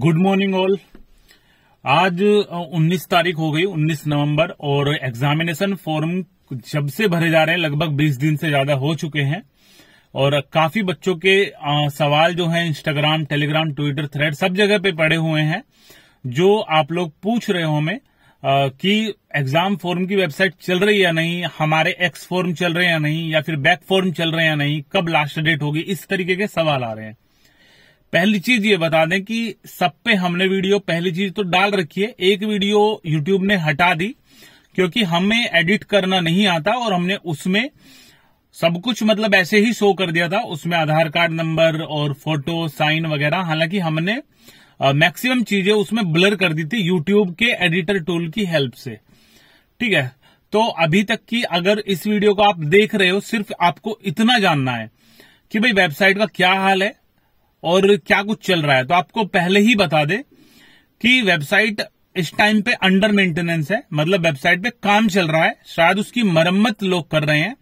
good morning all आज 19 तारीख हो गई 19 नवंबर और एग्जामिनेशन फॉर्म जब से भरे जा रहे हैं लगभग 20 दिन से ज्यादा हो चुके हैं और काफी बच्चों के सवाल जो है इंस्टाग्राम टेलीग्राम ट्विटर थ्रेड सब जगह पे पड़े हुए हैं जो आप लोग पूछ रहे हो हमें कि एग्जाम फॉर्म की वेबसाइट चल रही है या नहीं हमारे एक्स फॉर्म चल रहे हैं या नहीं या फिर बैक फॉर्म चल रहे हैं या नहीं कब लास्ट डेट होगी इस तरीके के सवाल आ रहे हैं पहली चीज ये बता दें कि सब पे हमने वीडियो पहली चीज तो डाल रखी है एक वीडियो यूट्यूब ने हटा दी क्योंकि हमें एडिट करना नहीं आता और हमने उसमें सब कुछ मतलब ऐसे ही शो कर दिया था उसमें आधार कार्ड नंबर और फोटो साइन वगैरह हालांकि हमने मैक्सिमम चीजें उसमें ब्लर कर दी थी यूट्यूब के एडिटर टूल की हेल्प से ठीक है तो अभी तक की अगर इस वीडियो को आप देख रहे हो सिर्फ आपको इतना जानना है कि भाई वेबसाइट का क्या हाल है और क्या कुछ चल रहा है तो आपको पहले ही बता दे कि वेबसाइट इस टाइम पे अंडर मेंटेनेंस है मतलब वेबसाइट पे काम चल रहा है शायद उसकी मरम्मत लोग कर रहे हैं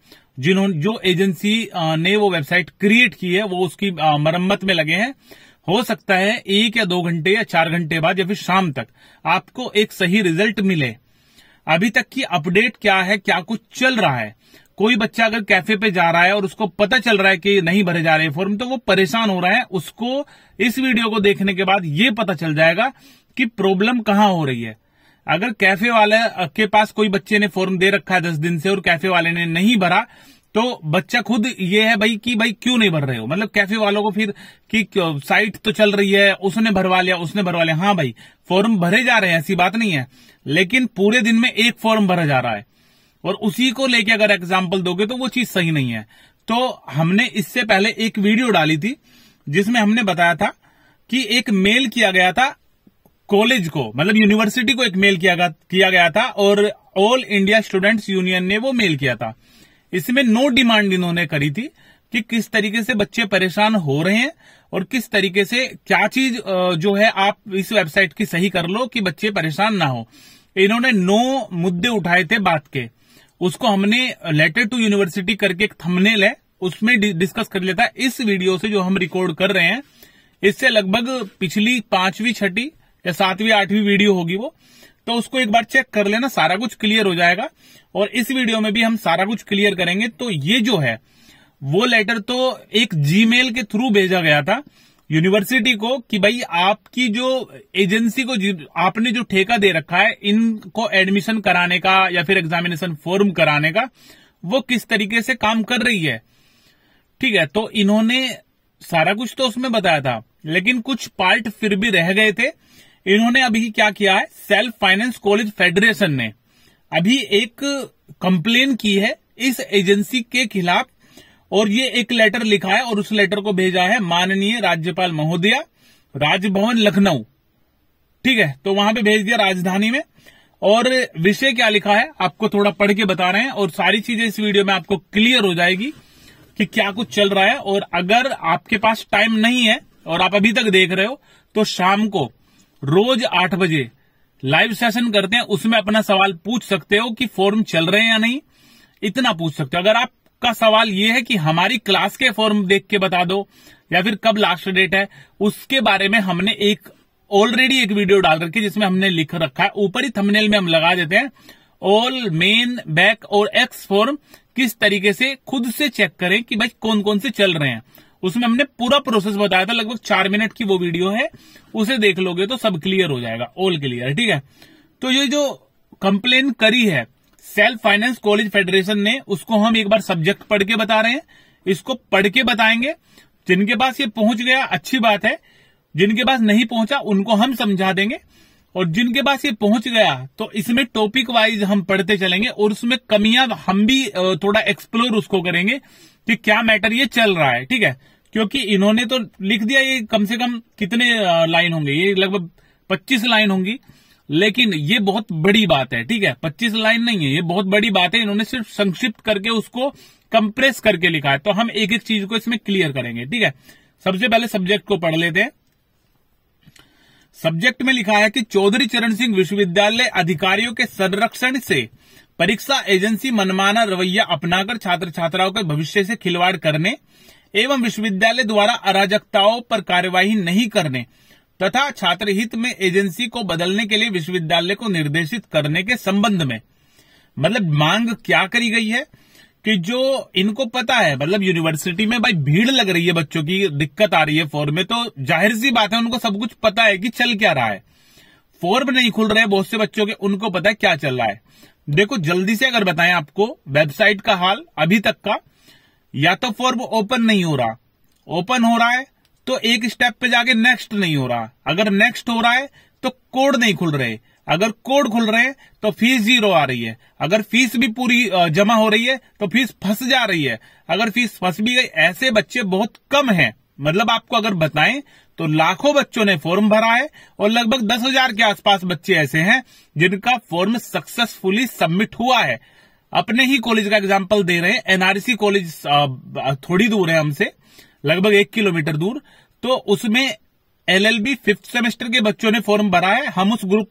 जिन्होंने जो एजेंसी ने वो वेबसाइट क्रिएट की है वो उसकी मरम्मत में लगे हैं हो सकता है एक या दो घंटे या चार घंटे बाद या फिर शाम तक आपको एक सही रिजल्ट मिले अभी तक की अपडेट क्या है क्या कुछ चल रहा है कोई बच्चा अगर कैफे पे जा रहा है और उसको पता चल रहा है कि नहीं भरे जा रहे फॉर्म तो वो परेशान हो रहा है उसको इस वीडियो को देखने के बाद ये पता चल जाएगा कि प्रॉब्लम कहाँ हो रही है अगर कैफे वाले के पास कोई बच्चे ने फॉर्म दे रखा है दस दिन से और कैफे वाले ने नहीं भरा तो बच्चा खुद ये है भाई कि भाई क्यों नहीं भर रहे हो मतलब कैफे वालों को फिर कि साइट तो चल रही है उसने भरवा लिया उसने भरवा लिया हाँ भाई फॉर्म भरे जा रहे हैं ऐसी बात नहीं है लेकिन पूरे दिन में एक फॉर्म भरा जा रहा है और उसी को लेके अगर एग्जाम्पल दोगे तो वो चीज सही नहीं है तो हमने इससे पहले एक वीडियो डाली थी जिसमें हमने बताया था कि एक मेल किया गया था कॉलेज को मतलब यूनिवर्सिटी को एक मेल किया गया, किया गया था और ऑल इंडिया स्टूडेंट्स यूनियन ने वो मेल किया था इसमें नो डिमांड इन्होंने करी थी कि किस तरीके से बच्चे परेशान हो रहे हैं और किस तरीके से क्या चीज जो है आप इस वेबसाइट की सही कर लो कि बच्चे परेशान ना हो इन्होंने नो मुद्दे उठाए थे बात के उसको हमने लेटर टू यूनिवर्सिटी करके एक थमने है उसमें डिस्कस कर लिया था इस वीडियो से जो हम रिकॉर्ड कर रहे हैं इससे लगभग पिछली पांचवी छठी या सातवीं आठवीं वीडियो होगी वो तो उसको एक बार चेक कर लेना सारा कुछ क्लियर हो जाएगा और इस वीडियो में भी हम सारा कुछ क्लियर करेंगे तो ये जो है वो लेटर तो एक जीमेल के थ्रू भेजा गया था यूनिवर्सिटी को कि भाई आपकी जो एजेंसी को आपने जो ठेका दे रखा है इनको एडमिशन कराने का या फिर एग्जामिनेशन फॉर्म कराने का वो किस तरीके से काम कर रही है ठीक है तो इन्होंने सारा कुछ तो उसमें बताया था लेकिन कुछ पार्ट फिर भी रह गए थे इन्होंने अभी क्या किया है सेल्फ फाइनेंस कॉलेज फेडरेशन ने अभी एक कंप्लेन की है इस एजेंसी के खिलाफ और ये एक लेटर लिखा है और उस लेटर को भेजा है माननीय राज्यपाल महोदया राजभवन लखनऊ ठीक है तो वहां पे भेज दिया राजधानी में और विषय क्या लिखा है आपको थोड़ा पढ़ के बता रहे हैं और सारी चीजें इस वीडियो में आपको क्लियर हो जाएगी कि क्या कुछ चल रहा है और अगर आपके पास टाइम नहीं है और आप अभी तक देख रहे हो तो शाम को रोज आठ बजे लाइव सेशन करते हैं उसमें अपना सवाल पूछ सकते हो कि फॉर्म चल रहे हैं या नहीं इतना पूछ सकते हो अगर आप आपका सवाल ये है कि हमारी क्लास के फॉर्म देख के बता दो या फिर कब लास्ट डेट है उसके बारे में हमने एक ऑलरेडी एक वीडियो डाल रखी है जिसमें हमने लिख रखा है ऊपर ही थंबनेल में हम लगा देते हैं ऑल मेन बैक और एक्स फॉर्म किस तरीके से खुद से चेक करें कि भाई कौन कौन से चल रहे हैं उसमें हमने पूरा प्रोसेस बताया था लगभग चार मिनट की वो वीडियो है उसे देख लोगे तो सब क्लियर हो जाएगा ऑल क्लियर ठीक है तो ये जो कंप्लेन करी है सेल्फ फाइनेंस कॉलेज फेडरेशन ने उसको हम एक बार सब्जेक्ट पढ़ के बता रहे हैं इसको पढ़ के बताएंगे जिनके पास ये पहुंच गया अच्छी बात है जिनके पास नहीं पहुंचा उनको हम समझा देंगे और जिनके पास ये पहुंच गया तो इसमें टॉपिक वाइज हम पढ़ते चलेंगे और उसमें कमियां हम भी थोड़ा एक्सप्लोर उसको करेंगे कि क्या मैटर ये चल रहा है ठीक है क्योंकि इन्होंने तो लिख दिया ये कम से कम कितने लाइन होंगे ये लगभग 25 लाइन होंगी लेकिन ये बहुत बड़ी बात है ठीक है 25 लाइन नहीं है ये बहुत बड़ी बात है इन्होंने सिर्फ संक्षिप्त करके उसको कंप्रेस करके लिखा है तो हम एक एक चीज को इसमें क्लियर करेंगे ठीक है सबसे पहले सब्जेक्ट को पढ़ लेते हैं सब्जेक्ट में लिखा है कि चौधरी चरण सिंह विश्वविद्यालय अधिकारियों के संरक्षण से परीक्षा एजेंसी मनमाना रवैया अपनाकर छात्र छात्राओं के भविष्य से खिलवाड़ करने एवं विश्वविद्यालय द्वारा अराजकताओं पर कार्यवाही नहीं करने तथा छात्र हित में एजेंसी को बदलने के लिए विश्वविद्यालय को निर्देशित करने के संबंध में मतलब मांग क्या करी गई है कि जो इनको पता है मतलब यूनिवर्सिटी में भाई भीड़ लग रही है बच्चों की दिक्कत आ रही है फॉर्म में तो जाहिर सी बात है उनको सब कुछ पता है कि चल क्या रहा है फॉर्म नहीं खुल रहे बहुत से बच्चों के उनको पता है क्या चल रहा है देखो जल्दी से अगर बताएं आपको वेबसाइट का हाल अभी तक का या तो फॉर्म ओपन नहीं हो रहा ओपन हो रहा है तो एक स्टेप पे जाके नेक्स्ट नहीं हो रहा अगर नेक्स्ट हो रहा है तो कोड नहीं खुल रहे अगर कोड खुल रहे हैं तो फीस जीरो आ रही है अगर फीस भी पूरी जमा हो रही है तो फीस फंस जा रही है अगर फीस फंस भी गई ऐसे बच्चे बहुत कम हैं मतलब आपको अगर बताएं तो लाखों बच्चों ने फॉर्म भरा है और लगभग दस हजार के आसपास बच्चे ऐसे हैं जिनका फॉर्म सक्सेसफुली सबमिट हुआ है अपने ही कॉलेज का एग्जाम्पल दे रहे हैं एनआरसी कॉलेज थोड़ी दूर है हमसे लगभग एक किलोमीटर दूर तो उसमें एलएलबी फिफ्थ सेमेस्टर के बच्चों ने फॉर्म भरा है हम उस ग्रुप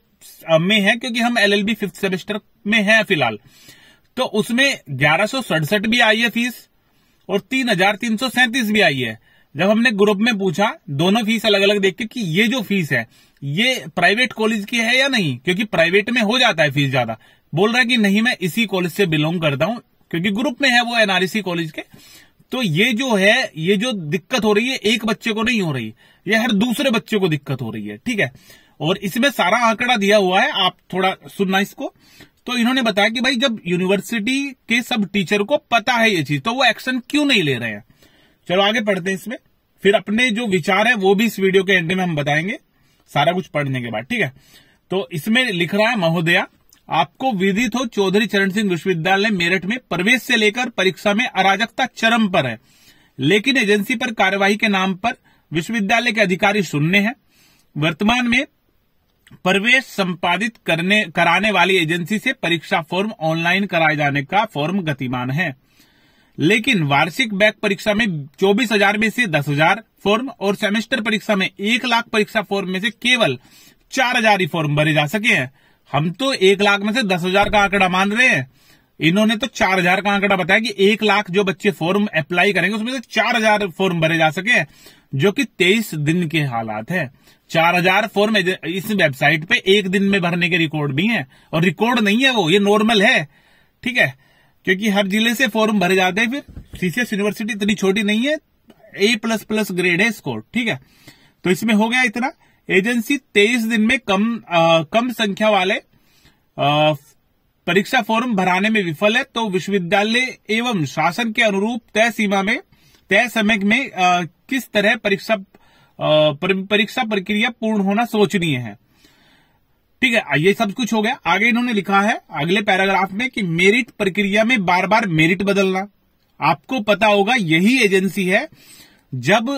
में है क्योंकि हम एलएलबी फिफ्थ सेमेस्टर में है फिलहाल तो उसमें ग्यारह भी आई है फीस और तीन हजार तीन सौ सैंतीस भी आई है जब हमने ग्रुप में पूछा दोनों फीस अलग अलग देख के कि ये जो फीस है ये प्राइवेट कॉलेज की है या नहीं क्योंकि प्राइवेट में हो जाता है फीस ज्यादा बोल रहा है कि नहीं मैं इसी कॉलेज से बिलोंग करता हूं क्योंकि ग्रुप में है वो एनआरसी कॉलेज के तो ये जो है ये जो दिक्कत हो रही है एक बच्चे को नहीं हो रही ये हर दूसरे बच्चे को दिक्कत हो रही है ठीक है और इसमें सारा आंकड़ा दिया हुआ है आप थोड़ा सुनना इसको तो इन्होंने बताया कि भाई जब यूनिवर्सिटी के सब टीचर को पता है ये चीज तो वो एक्शन क्यों नहीं ले रहे हैं चलो आगे पढ़ते हैं इसमें फिर अपने जो विचार है वो भी इस वीडियो के एंड में हम बताएंगे सारा कुछ पढ़ने के बाद ठीक है तो इसमें लिख रहा है महोदया आपको विदित हो चौधरी चरण सिंह विश्वविद्यालय मेरठ में प्रवेश से लेकर परीक्षा में अराजकता चरम पर है लेकिन एजेंसी पर कार्यवाही के नाम पर विश्वविद्यालय के अधिकारी सुनने हैं वर्तमान में प्रवेश संपादित करने कराने वाली एजेंसी से परीक्षा फॉर्म ऑनलाइन कराए जाने का फॉर्म गतिमान है लेकिन वार्षिक बैक परीक्षा में चौबीस हजार में से दस हजार फॉर्म और सेमेस्टर परीक्षा में एक लाख परीक्षा फॉर्म में से केवल चार हजार ही फॉर्म भरे जा सके हैं हम तो एक लाख में से दस हजार का आंकड़ा मान रहे हैं इन्होंने तो चार हजार का आंकड़ा बताया कि एक लाख जो बच्चे फॉर्म अप्लाई करेंगे उसमें से चार हजार फॉर्म भरे जा सके जो कि तेईस दिन के हालात है चार हजार फॉर्म इस वेबसाइट पे एक दिन में भरने के रिकॉर्ड भी हैं और रिकॉर्ड नहीं है वो ये नॉर्मल है ठीक है क्योंकि हर जिले से फॉर्म भरे जाते हैं फिर सीसीएस यूनिवर्सिटी इतनी छोटी नहीं है ए प्लस प्लस ग्रेड है स्कोर ठीक है तो इसमें हो गया इतना एजेंसी तेईस दिन में कम आ, कम संख्या वाले परीक्षा फॉर्म भराने में विफल है तो विश्वविद्यालय एवं शासन के अनुरूप तय सीमा में तय समय में आ, किस तरह परीक्षा परीक्षा प्रक्रिया पूर्ण होना सोचनीय है ठीक है ये सब कुछ हो गया आगे इन्होंने लिखा है अगले पैराग्राफ में कि मेरिट प्रक्रिया में बार बार मेरिट बदलना आपको पता होगा यही एजेंसी है जब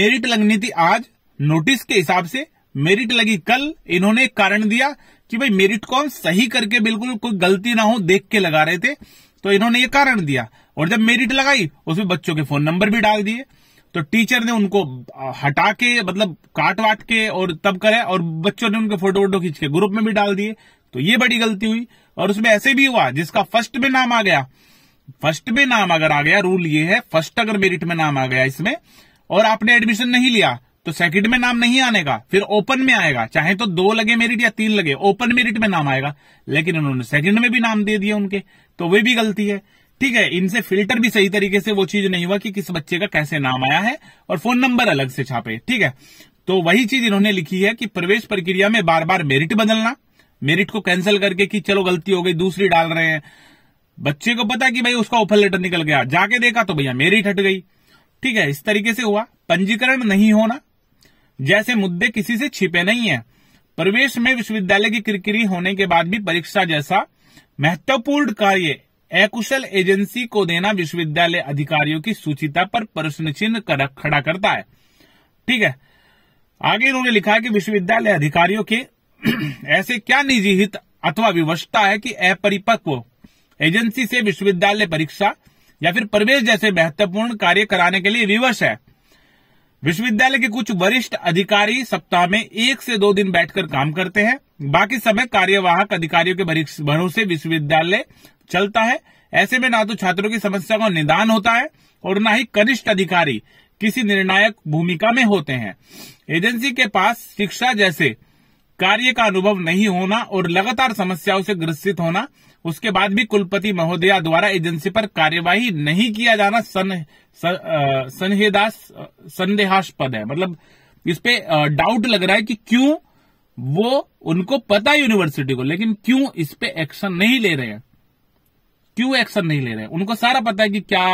मेरिट लगनी थी आज नोटिस के हिसाब से मेरिट लगी कल इन्होंने कारण दिया कि भाई मेरिट को हम सही करके बिल्कुल कोई गलती ना हो देख के लगा रहे थे तो इन्होंने ये कारण दिया और जब मेरिट लगाई उसमें बच्चों के फोन नंबर भी डाल दिए तो टीचर ने उनको हटा के मतलब काट वाट के और तब करे और बच्चों ने उनके फोटो वोटो खींच के ग्रुप में भी डाल दिए तो ये बड़ी गलती हुई और उसमें ऐसे भी हुआ जिसका फर्स्ट में नाम आ गया फर्स्ट में नाम अगर आ गया रूल ये है फर्स्ट अगर मेरिट में नाम आ गया इसमें और आपने एडमिशन नहीं लिया तो सेकंड में नाम नहीं आने का फिर ओपन में आएगा चाहे तो दो लगे मेरिट या तीन लगे ओपन मेरिट में नाम आएगा लेकिन उन्होंने सेकंड में भी नाम दे दिया उनके तो वे भी गलती है ठीक है इनसे फिल्टर भी सही तरीके से वो चीज नहीं हुआ कि किस बच्चे का कैसे नाम आया है और फोन नंबर अलग से छापे ठीक है तो वही चीज इन्होंने लिखी है कि प्रवेश प्रक्रिया में बार बार मेरिट बदलना मेरिट को कैंसिल करके कि चलो गलती हो गई दूसरी डाल रहे हैं बच्चे को पता कि भाई उसका ऑफर लेटर निकल गया जाके देखा तो भैया मेरिट हट गई ठीक है इस तरीके से हुआ पंजीकरण नहीं होना जैसे मुद्दे किसी से छिपे नहीं है प्रवेश में विश्वविद्यालय की किरकिरी होने के बाद भी परीक्षा जैसा महत्वपूर्ण कार्य अकुशल एजेंसी को देना विश्वविद्यालय अधिकारियों की सूचिता पर प्रश्न चिन्ह कर, खड़ा करता है ठीक है आगे इन्होंने लिखा है कि विश्वविद्यालय अधिकारियों के ऐसे क्या निजी हित अथवा विवशता है कि अपरिपक्व एजेंसी से विश्वविद्यालय परीक्षा या फिर प्रवेश जैसे महत्वपूर्ण कार्य कराने के लिए विवश है विश्वविद्यालय के कुछ वरिष्ठ अधिकारी सप्ताह में एक से दो दिन बैठकर काम करते हैं बाकी समय कार्यवाहक अधिकारियों के भरोसे विश्वविद्यालय चलता है ऐसे में ना तो छात्रों की समस्या का निदान होता है और न ही कनिष्ठ अधिकारी किसी निर्णायक भूमिका में होते हैं एजेंसी के पास शिक्षा जैसे कार्य का अनुभव नहीं होना और लगातार समस्याओं से ग्रसित होना उसके बाद भी कुलपति महोदया द्वारा एजेंसी पर कार्यवाही नहीं किया जाना सन, संदेहास्पद है मतलब इस पे डाउट लग रहा है कि क्यों वो उनको पता यूनिवर्सिटी को लेकिन क्यों इस पे एक्शन नहीं ले रहे हैं क्यों एक्शन नहीं ले रहे हैं उनको सारा पता है कि क्या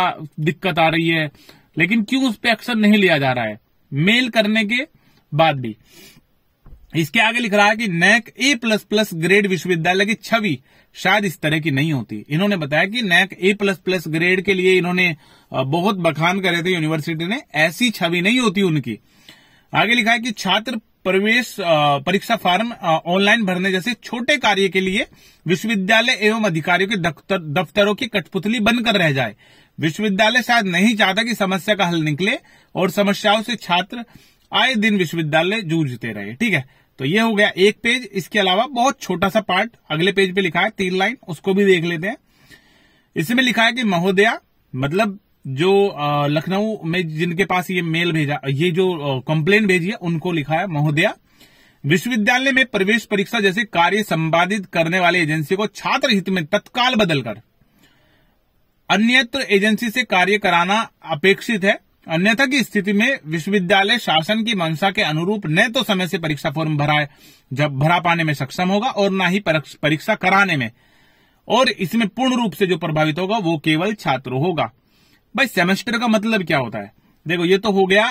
दिक्कत आ रही है लेकिन क्यों उस पर एक्शन नहीं लिया जा रहा है मेल करने के बाद भी इसके आगे लिख रहा है कि NAAC A plus plus grade विश्वविद्यालय की छवि शायद इस तरह की नहीं होती इन्होंने बताया कि NAAC A plus plus grade के लिए इन्होंने बहुत बखान करे थे यूनिवर्सिटी ने ऐसी छवि नहीं होती उनकी आगे लिखा है कि छात्र प्रवेश परीक्षा फार्म ऑनलाइन भरने जैसे छोटे कार्य के लिए विश्वविद्यालय एवं अधिकारियों के दफ्तर, दफ्तरों की कठपुतली बनकर रह जाए विश्वविद्यालय शायद नहीं चाहता कि समस्या का हल निकले और समस्याओं से छात्र आए दिन विश्वविद्यालय जूझते रहे ठीक है तो ये हो गया एक पेज इसके अलावा बहुत छोटा सा पार्ट अगले पेज पे लिखा है तीन लाइन उसको भी देख लेते हैं इसमें लिखा है कि महोदया मतलब जो लखनऊ में जिनके पास ये मेल भेजा ये जो कंप्लेन भेजी है उनको लिखा है महोदया विश्वविद्यालय में प्रवेश परीक्षा जैसे कार्य संपादित करने वाले एजेंसी को छात्र हित में तत्काल बदलकर अन्यत्र एजेंसी से कार्य कराना अपेक्षित है अन्यथा की स्थिति में विश्वविद्यालय शासन की मंशा के अनुरूप न तो समय से परीक्षा फॉर्म भराए जब भरा पाने में सक्षम होगा और न ही परीक्षा कराने में और इसमें पूर्ण रूप से जो प्रभावित होगा वो केवल छात्र होगा भाई सेमेस्टर का मतलब क्या होता है देखो ये तो हो गया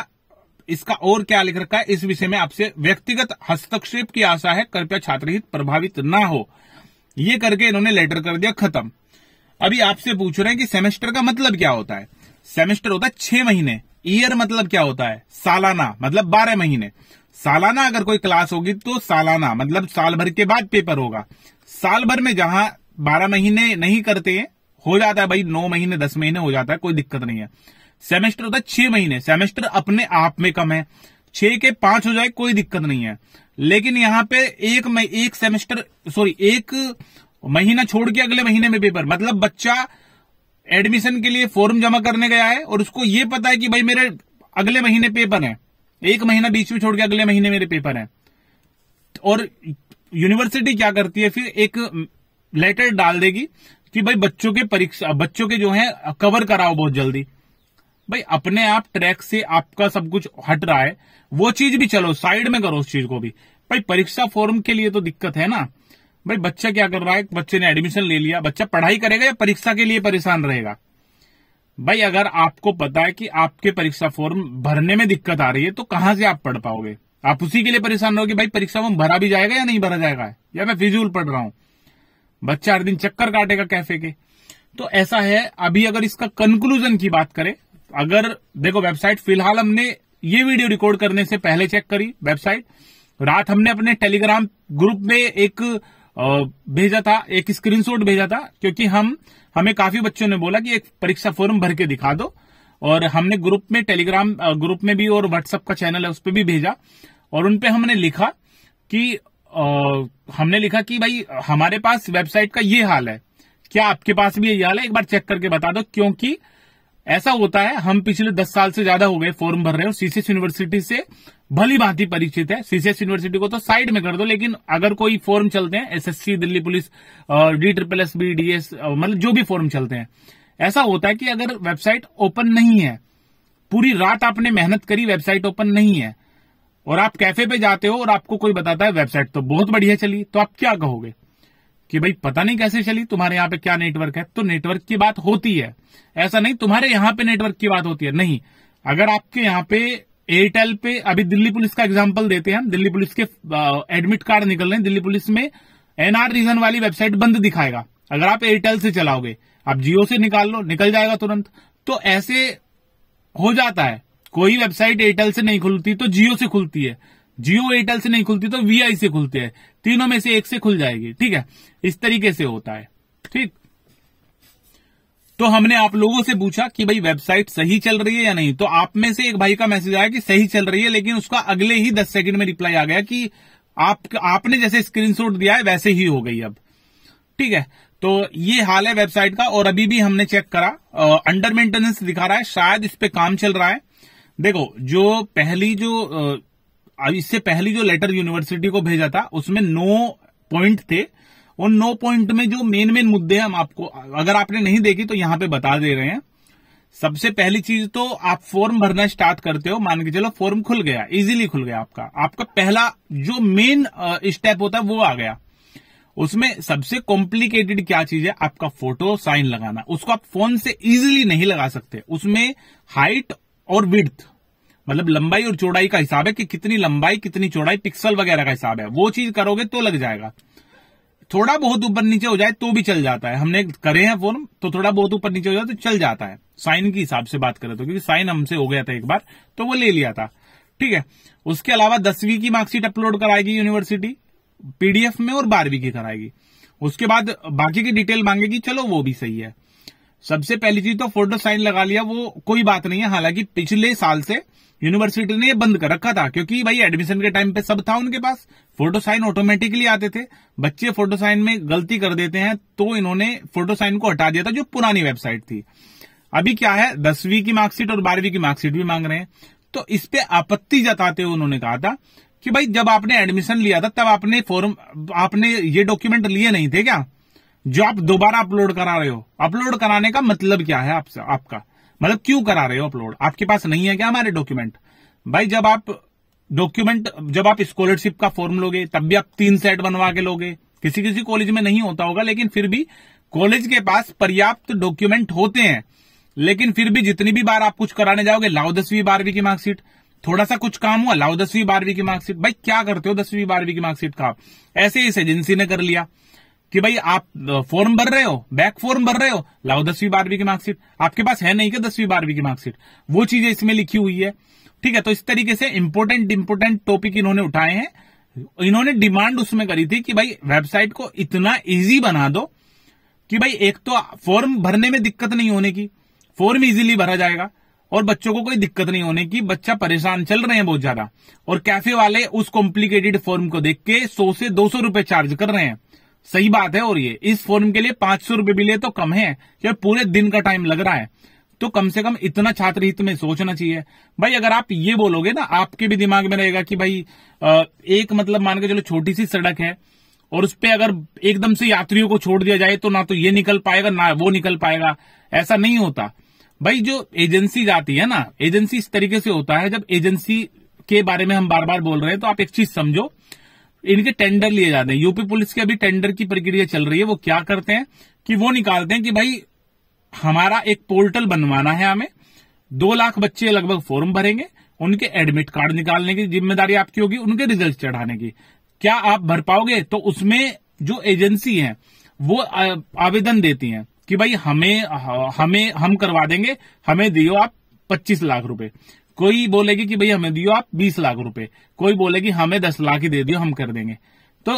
इसका और क्या लिख रखा है इस विषय में आपसे व्यक्तिगत हस्तक्षेप की आशा है कृपया छात्र हित प्रभावित ना हो ये करके इन्होंने लेटर कर दिया खत्म अभी आपसे पूछ रहे हैं कि सेमेस्टर का मतलब क्या होता है सेमेस्टर होता है छह महीने ईयर मतलब क्या होता है सालाना मतलब बारह महीने सालाना अगर कोई क्लास होगी तो सालाना मतलब साल भर के बाद पेपर होगा साल भर में जहां बारह महीने नहीं करते हो जाता है भाई नौ महीने दस महीने हो जाता है कोई दिक्कत नहीं है सेमेस्टर होता है छह महीने सेमेस्टर अपने आप में कम है छह के पांच हो जाए कोई दिक्कत नहीं है लेकिन यहाँ पे एक एक सेमेस्टर सॉरी एक महीना छोड़ के अगले महीने में पेपर मतलब बच्चा एडमिशन के लिए फॉर्म जमा करने गया है और उसको ये पता है कि भाई मेरे अगले महीने पेपर है एक महीना बीच में छोड़ के अगले महीने मेरे पेपर है और यूनिवर्सिटी क्या करती है फिर एक लेटर डाल देगी कि भाई बच्चों के परीक्षा बच्चों के जो है कवर कराओ बहुत जल्दी भाई अपने आप ट्रैक से आपका सब कुछ हट रहा है वो चीज भी चलो साइड में करो उस चीज को भी भाई परीक्षा फॉर्म के लिए तो दिक्कत है ना भाई बच्चा क्या कर रहा है बच्चे ने एडमिशन ले लिया बच्चा पढ़ाई करेगा या परीक्षा के लिए परेशान रहेगा भाई अगर आपको पता है कि आपके परीक्षा फॉर्म भरने में दिक्कत आ रही है तो कहां से आप पढ़ पाओगे आप उसी के लिए परेशान रहोगे भाई परीक्षा फॉर्म भरा भी जाएगा या नहीं भरा जाएगा या मैं फिजूल पढ़ रहा हूं बच्चा हर दिन चक्कर काटेगा कैफे के तो ऐसा है अभी अगर इसका कंक्लूजन की बात करें अगर देखो वेबसाइट फिलहाल हमने ये वीडियो रिकॉर्ड करने से पहले चेक करी वेबसाइट रात हमने अपने टेलीग्राम ग्रुप में एक भेजा था एक स्क्रीनशॉट भेजा था क्योंकि हम हमें काफी बच्चों ने बोला कि एक परीक्षा फॉर्म भर के दिखा दो और हमने ग्रुप में टेलीग्राम ग्रुप में भी और व्हाट्सएप का चैनल है उस पर भी भेजा और उनपे हमने लिखा कि आ, हमने लिखा कि भाई हमारे पास वेबसाइट का ये हाल है क्या आपके पास भी यही हाल है एक बार चेक करके बता दो क्योंकि ऐसा होता है हम पिछले दस साल से ज्यादा हो गए फॉर्म भर रहे हैं और यूनिवर्सिटी से भली भांति परिचित है सीसीएस यूनिवर्सिटी को तो साइड में कर दो लेकिन अगर कोई फॉर्म चलते हैं SSC Delhi police D triple S B DS मतलब जो भी फॉर्म चलते हैं ऐसा होता है कि अगर वेबसाइट ओपन नहीं है पूरी रात आपने मेहनत करी वेबसाइट ओपन नहीं है और आप कैफे पे जाते हो और आपको कोई बताता है वेबसाइट तो बहुत बढ़िया चली तो आप क्या कहोगे कि भाई पता नहीं कैसे चली तुम्हारे यहां पे क्या नेटवर्क है तो नेटवर्क की बात होती है ऐसा नहीं तुम्हारे यहां पे नेटवर्क की बात होती है नहीं अगर आपके यहां पे एयरटेल पे अभी दिल्ली पुलिस का एग्जाम्पल देते हैं हम दिल्ली पुलिस के एडमिट कार्ड निकल रहे हैं दिल्ली पुलिस में एनआर रीजन वाली वेबसाइट बंद दिखाएगा अगर आप एयरटेल से चलाओगे आप जियो से निकाल लो निकल जाएगा तुरंत तो ऐसे हो जाता है कोई वेबसाइट एयरटेल से नहीं खुलती तो जियो से खुलती है जियो एयरटेल से नहीं खुलती तो वीआई से खुलती है तीनों में से एक से खुल जाएगी ठीक है इस तरीके से होता है ठीक तो हमने आप लोगों से पूछा कि भाई वेबसाइट सही चल रही है या नहीं तो आप में से एक भाई का मैसेज आया कि सही चल रही है लेकिन उसका अगले ही दस सेकंड में रिप्लाई आ गया कि आप आपने जैसे स्क्रीनशॉट दिया है वैसे ही हो गई अब ठीक है तो ये हाल है वेबसाइट का और अभी भी हमने चेक करा अंडर मेंटेनेंस दिखा रहा है शायद इस पे काम चल रहा है देखो जो पहली जो इससे पहली जो लेटर यूनिवर्सिटी को भेजा था उसमें नो पॉइंट थे उन नौ पॉइंट में जो मेन मेन मुद्दे हैं हम आपको अगर आपने नहीं देखी तो यहां पे बता दे रहे हैं सबसे पहली चीज तो आप फॉर्म भरना स्टार्ट करते हो मान के चलो फॉर्म खुल गया इजीली खुल गया आपका आपका पहला जो मेन स्टेप होता है वो आ गया उसमें सबसे कॉम्प्लिकेटेड क्या चीज है आपका फोटो साइन लगाना उसको आप फोन से इजिली नहीं लगा सकते उसमें हाइट और विड्थ मतलब लंबाई और चौड़ाई का हिसाब है कि कितनी लंबाई कितनी चौड़ाई पिक्सल वगैरह का हिसाब है वो चीज करोगे तो लग जाएगा थोड़ा बहुत ऊपर नीचे हो जाए तो भी चल जाता है हमने करे हैं फॉर्म तो थोड़ा बहुत ऊपर नीचे हो जाए तो चल जाता है साइन के हिसाब से बात करें तो क्योंकि साइन हमसे हो गया था एक बार तो वो ले लिया था ठीक है उसके अलावा दसवीं की मार्कशीट अपलोड कराएगी यूनिवर्सिटी पीडीएफ में और बारहवीं की कराएगी उसके बाद बाकी की डिटेल मांगेगी चलो वो भी सही है सबसे पहली चीज तो फोटो साइन लगा लिया वो कोई बात नहीं है हालांकि पिछले साल से यूनिवर्सिटी ने बंद कर रखा था क्योंकि भाई एडमिशन के टाइम पे सब था उनके पास फोटो साइन ऑटोमेटिकली आते थे बच्चे फोटो साइन में गलती कर देते हैं तो इन्होंने फोटो साइन को हटा दिया था जो पुरानी वेबसाइट थी अभी क्या है दसवीं की मार्कशीट और बारहवीं की मार्कशीट भी मांग रहे हैं तो इस पे आपत्ति जताते हुए उन्होंने कहा था कि भाई जब आपने एडमिशन लिया था तब आपने फॉर्म आपने ये डॉक्यूमेंट लिए नहीं थे क्या जो आप दोबारा अपलोड करा रहे हो अपलोड कराने का मतलब क्या है आप, आपका मतलब क्यों करा रहे हो अपलोड आपके पास नहीं है क्या हमारे डॉक्यूमेंट भाई जब आप डॉक्यूमेंट जब आप स्कॉलरशिप का फॉर्म लोगे तब भी आप तीन सेट बनवा के लोगे किसी किसी कॉलेज में नहीं होता होगा लेकिन फिर भी कॉलेज के पास पर्याप्त डॉक्यूमेंट होते हैं लेकिन फिर भी जितनी भी बार आप कुछ कराने जाओगे लाओ दसवीं बारहवीं की मार्कशीट थोड़ा सा कुछ काम हुआ लाओ दसवीं बारहवीं की मार्कशीट भाई क्या करते हो दसवीं बारहवीं की मार्कशीट का ऐसे इस एजेंसी ने कर लिया कि भाई आप फॉर्म भर रहे हो बैक फॉर्म भर रहे हो लाओ दसवीं बारहवीं की मार्कशीट आपके पास है नहीं क्या दसवीं बारहवीं की मार्कशीट वो चीजें इसमें लिखी हुई है ठीक है तो इस तरीके से इंपोर्टेंट इंपोर्टेंट टॉपिक इन्होंने उठाए हैं इन्होंने डिमांड उसमें करी थी कि भाई वेबसाइट को इतना इजी बना दो कि भाई एक तो फॉर्म भरने में दिक्कत नहीं होने की फॉर्म इजीली भरा जाएगा और बच्चों को कोई दिक्कत नहीं होने की बच्चा परेशान चल रहे हैं बहुत ज्यादा और कैफे वाले उस कॉम्प्लिकेटेड फॉर्म को देख के सौ से दो सौ रुपए चार्ज कर रहे हैं सही बात है और ये इस फॉर्म के लिए पांच सौ रूपये भी ले तो कम है क्या पूरे दिन का टाइम लग रहा है तो कम से कम इतना छात्र हित में सोचना चाहिए भाई अगर आप ये बोलोगे ना आपके भी दिमाग में रहेगा कि भाई एक मतलब मान के चलो छोटी सी सड़क है और उस पर अगर एकदम से यात्रियों को छोड़ दिया जाए तो ना तो ये निकल पाएगा ना वो निकल पाएगा ऐसा नहीं होता भाई जो एजेंसी जाती है ना एजेंसी इस तरीके से होता है जब एजेंसी के बारे में हम बार बार बोल रहे हैं तो आप एक चीज समझो इनके टेंडर लिए जाते हैं यूपी पुलिस के अभी टेंडर की प्रक्रिया चल रही है वो क्या करते हैं कि वो निकालते हैं कि भाई हमारा एक पोर्टल बनवाना है हमें दो लाख बच्चे लगभग फॉर्म भरेंगे उनके एडमिट कार्ड निकालने की जिम्मेदारी आपकी होगी उनके रिजल्ट चढ़ाने की क्या आप भर पाओगे तो उसमें जो एजेंसी है वो आवेदन देती है कि भाई हमें हमें हम करवा देंगे हमें दियो आप पच्चीस लाख रूपये कोई बोलेगी कि भाई हमें दियो आप बीस लाख रुपए कोई बोलेगी हमें दस लाख ही दे दियो हम कर देंगे तो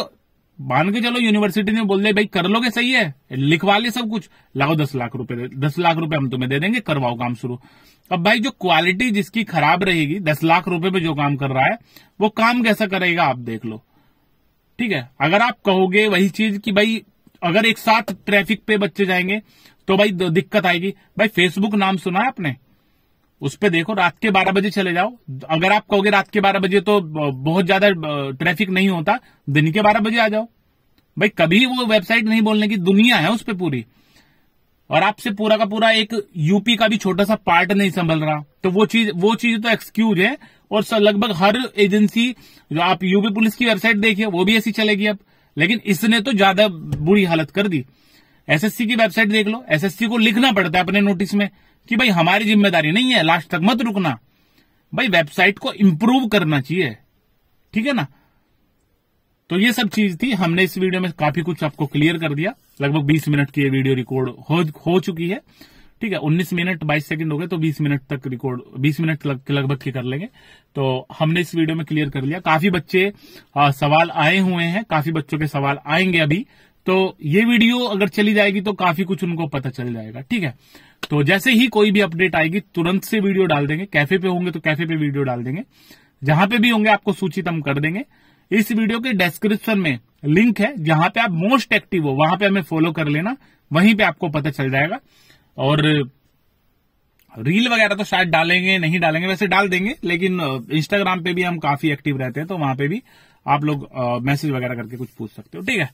मान के चलो यूनिवर्सिटी ने बोल दे भाई कर लोगे सही है लिखवा ले सब कुछ लाओ दस लाख रुपए दस लाख रुपए हम तुम्हें दे देंगे करवाओ काम शुरू अब भाई जो क्वालिटी जिसकी खराब रहेगी दस लाख रुपए में जो काम कर रहा है वो काम कैसा करेगा आप देख लो ठीक है अगर आप कहोगे वही चीज की भाई अगर एक साथ ट्रैफिक पे बच्चे जाएंगे तो भाई दिक्कत आएगी भाई फेसबुक नाम सुना है आपने उस पर देखो रात के बारह बजे चले जाओ अगर आप कहोगे रात के बारह बजे तो बहुत ज्यादा ट्रैफिक नहीं होता दिन के बारह बजे आ जाओ भाई कभी वो वेबसाइट नहीं बोलने की दुनिया है उस पर पूरी और आपसे पूरा का पूरा एक यूपी का भी छोटा सा पार्ट नहीं संभल रहा तो वो चीज वो चीज तो एक्सक्यूज है और लगभग हर एजेंसी जो आप यूपी पुलिस की वेबसाइट देखिए वो भी ऐसी चलेगी अब लेकिन इसने तो ज्यादा बुरी हालत कर दी एसएससी की वेबसाइट देख लो एसएससी को लिखना पड़ता है अपने नोटिस में कि भाई हमारी जिम्मेदारी नहीं है लास्ट तक मत रुकना भाई वेबसाइट को इम्प्रूव करना चाहिए ठीक है ना तो ये सब चीज थी हमने इस वीडियो में काफी कुछ आपको क्लियर कर दिया लगभग 20 मिनट की ये वीडियो रिकॉर्ड हो, हो चुकी है ठीक है 19 मिनट 22 सेकंड हो गए तो 20 मिनट तक रिकॉर्ड 20 मिनट लग, लगभग की कर लेंगे तो हमने इस वीडियो में क्लियर कर लिया काफी बच्चे आ, सवाल आए हुए हैं काफी बच्चों के सवाल आएंगे अभी तो ये वीडियो अगर चली जाएगी तो काफी कुछ उनको पता चल जाएगा ठीक है तो जैसे ही कोई भी अपडेट आएगी तुरंत से वीडियो डाल देंगे कैफे पे होंगे तो कैफे पे वीडियो डाल देंगे जहां पे भी होंगे आपको सूचित हम कर देंगे इस वीडियो के डिस्क्रिप्शन में लिंक है जहां पे आप मोस्ट एक्टिव हो वहां पे हमें फॉलो कर लेना वहीं पे आपको पता चल जाएगा और रील वगैरह तो शायद डालेंगे नहीं डालेंगे वैसे डाल देंगे लेकिन इंस्टाग्राम पे भी हम काफी एक्टिव रहते हैं तो वहां पे भी आप लोग मैसेज वगैरह करके कुछ पूछ सकते हो ठीक है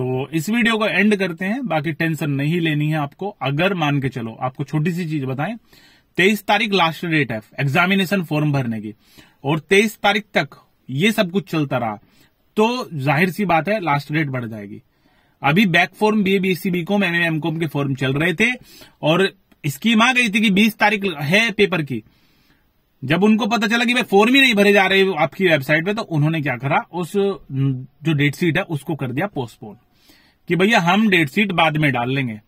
तो इस वीडियो को एंड करते हैं बाकी टेंशन नहीं लेनी है आपको अगर मान के चलो आपको छोटी सी चीज बताएं तेईस तारीख लास्ट डेट है एग्जामिनेशन फॉर्म भरने की और तेईस तारीख तक ये सब कुछ चलता रहा तो जाहिर सी बात है लास्ट डेट बढ़ जाएगी अभी back form B BSc B Com M Com के फॉर्म चल रहे थे और स्कीम आ गई थी कि बीस तारीख है पेपर की जब उनको पता चला कि भाई फॉर्म ही नहीं भरे जा रहे आपकी वेबसाइट पे तो उन्होंने क्या करा उस जो डेट शीट है उसको कर दिया पोस्टपोन कि भैया हम डेट शीट बाद में डाल लेंगे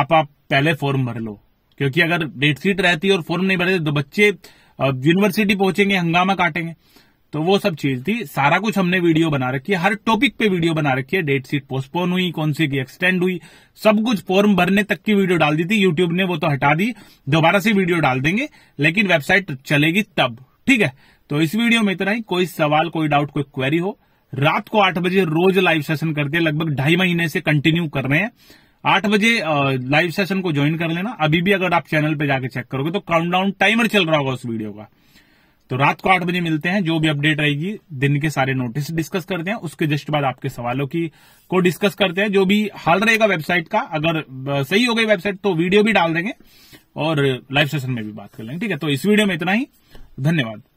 आप आप पहले फॉर्म भर लो क्योंकि अगर डेट शीट रहती और फॉर्म नहीं भरे तो बच्चे यूनिवर्सिटी पहुंचेंगे हंगामा काटेंगे तो वो सब चीज थी सारा कुछ हमने वीडियो बना रखी है हर टॉपिक पे वीडियो बना रखी है डेट शीट पोस्टपोन हुई कौन सी की एक्सटेंड हुई सब कुछ फॉर्म भरने तक की वीडियो डाल दी थी यूट्यूब ने वो तो हटा दी दोबारा से वीडियो डाल देंगे लेकिन वेबसाइट चलेगी तब ठीक है तो इस वीडियो में इतना ही कोई सवाल कोई डाउट कोई क्वेरी हो रात को आठ बजे रोज लाइव सेशन करते हैं लगभग ढाई महीने से कंटिन्यू कर रहे हैं आठ बजे लाइव सेशन को ज्वाइन कर लेना अभी भी अगर आप चैनल पे जाके चेक करोगे तो काउंटडाउन टाइमर चल रहा होगा उस वीडियो का तो रात को आठ बजे मिलते हैं जो भी अपडेट रहेगी दिन के सारे नोटिस डिस्कस करते हैं उसके जस्ट बाद आपके सवालों की को डिस्कस करते हैं जो भी हाल रहेगा वेबसाइट का अगर सही हो गई वेबसाइट तो वीडियो भी डाल देंगे और लाइव सेशन में भी बात कर लेंगे ठीक है तो इस वीडियो में इतना ही धन्यवाद